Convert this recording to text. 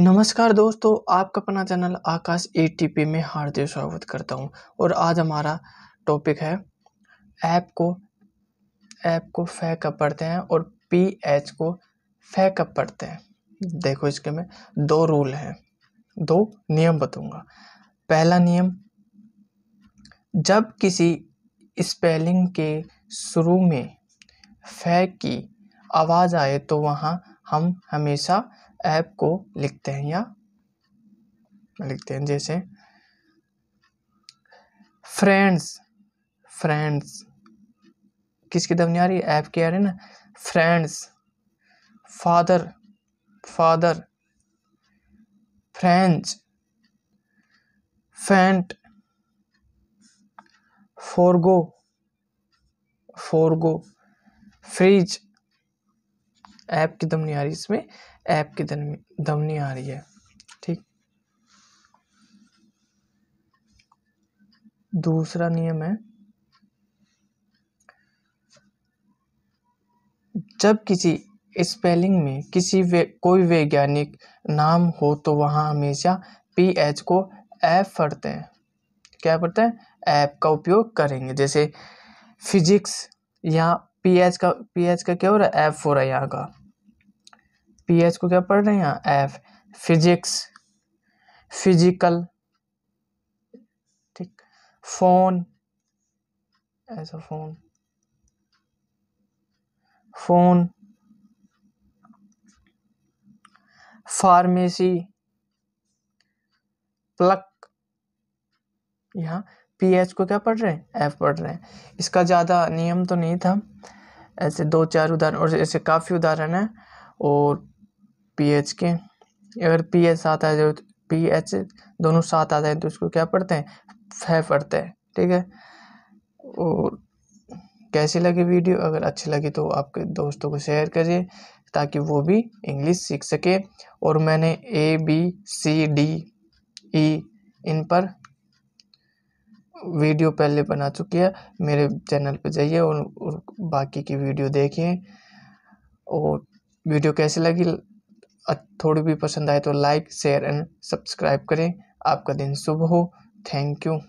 नमस्कार दोस्तों आपका अपना चैनल आकाश ए में हार्दिक स्वागत करता हूं और आज हमारा टॉपिक है ऐप को ऐप को फै कब पढ़ते हैं और पी एच को फै कब पढ़ते हैं देखो इसके में दो रूल हैं दो नियम बताऊंगा पहला नियम जब किसी स्पेलिंग के शुरू में फै की आवाज़ आए तो वहाँ हम हमेशा ऐप को लिखते हैं या लिखते हैं जैसे फ्रेंड्स फ्रेंड्स किसकी दम नहीं आ रही है ऐप की आ रही है ना फ्रेंड्स फादर फादर फ्रेंच फैंट फोरगो फोरगो फ्रिज ऐप की दम नहीं आ रही इसमें ऐप की दम दम नहीं आ रही है ठीक दूसरा नियम है जब किसी स्पेलिंग में किसी वे, कोई वैज्ञानिक नाम हो तो वहां हमेशा पी एच को ऐप पढ़ते हैं क्या पढ़ते हैं ऐप का उपयोग करेंगे जैसे फिजिक्स या पी एच का पी एच का क्या हो रहा है एफ हो रहा है यहाँ का पी एच को क्या पढ़ रहे हैं यहाँ एफ फिजिक्स फिजिकल ठीक फोन ऐसा फोन फोन फार्मेसी प्लक यहाँ पी एच को क्या पढ़ रहे हैं एफ पढ़ रहे हैं इसका ज़्यादा नियम तो नहीं था ऐसे दो चार उदाहरण और ऐसे काफ़ी उदाहरण हैं और एच के अगर पी एच साथ आ जाए पी एच दोनों साथ आ जाए तो उसको क्या पढ़ते हैं फै पढ़ते हैं ठीक है और कैसी लगी वीडियो अगर अच्छी लगी तो आपके दोस्तों को शेयर करिए ताकि वो भी इंग्लिश सीख सके और मैंने A B C D E इन पर वीडियो पहले बना चुकी है मेरे चैनल पे जाइए और, और बाकी की वीडियो देखिए और वीडियो कैसी लगी थोड़ी भी पसंद आए तो लाइक शेयर एंड सब्सक्राइब करें आपका दिन शुभ हो थैंक यू